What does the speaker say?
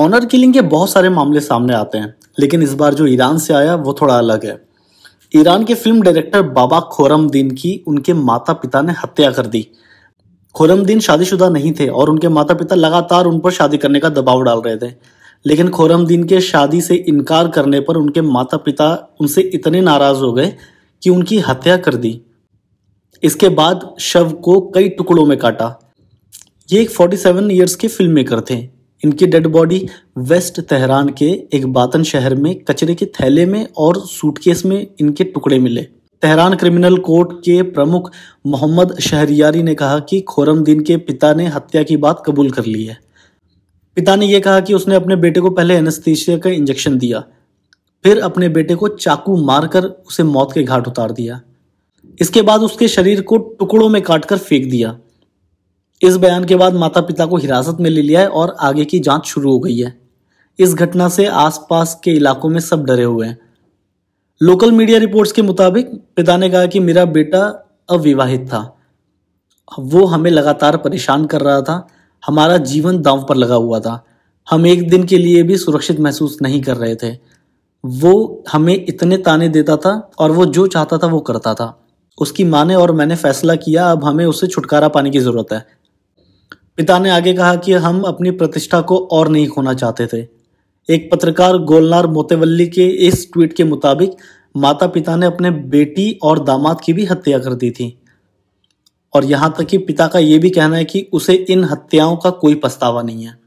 honour killing के बहुत सारे मामले सामने आते हैं लेकिन इस बार जो ईरान से आया वो थोड़ा अलग है ईरान के फिल्म डायरेक्टर बाबा खोरमदीन की उनके माता पिता ने हत्या कर दी खोरमदीन शादीशुदा नहीं थे और उनके माता पिता लगातार उन पर शादी करने का दबाव डाल रहे थे लेकिन खोरमदीन के शादी से इनकार करने पर उनके माता पिता उनसे इतने नाराज हो गए कि उनकी हत्या कर दी इसके बाद शव को कई टुकड़ों में काटा ये एक 47 इयर्स के फिल्म मेकर थे इनकी डेड बॉडी वेस्ट तेहरान के एक बातन शहर में कचरे के थैले में और सूटकेस में इनके टुकड़े मिले तेहरान क्रिमिनल कोर्ट के प्रमुख मोहम्मद शहरियारी ने कहा कि खोरमदीन के पिता ने हत्या की बात कबूल कर ली है पिता ने यह कहा कि उसने अपने बेटे को पहले एनेस्थीसिया का इंजेक्शन दिया फिर अपने बेटे को चाकू मारकर उसे मौत के घाट उतार दिया इसके बाद उसके शरीर को टुकड़ों में काटकर फेंक दिया इस बयान के बाद माता पिता को हिरासत में ले लिया है और आगे की जांच शुरू हो गई है इस घटना से आसपास के इलाकों में सब डरे हुए हैं लोकल मीडिया रिपोर्ट्स के मुताबिक पिता ने कहा कि मेरा बेटा अविवाहित था वो हमें लगातार परेशान कर रहा था हमारा जीवन दांव पर लगा हुआ था हम एक दिन के लिए भी सुरक्षित महसूस नहीं कर रहे थे वो हमें इतने ताने देता था और वो जो चाहता था वो करता था उसकी माँ ने और मैंने फैसला किया अब हमें उससे छुटकारा पाने की ज़रूरत है पिता ने आगे कहा कि हम अपनी प्रतिष्ठा को और नहीं खोना चाहते थे एक पत्रकार गोलनार मोतेवल्ली के इस ट्वीट के मुताबिक माता पिता ने अपने बेटी और दामाद की भी हत्या कर दी थी और यहाँ तक कि पिता का ये भी कहना है कि उसे इन हत्याओं का कोई पछतावा नहीं है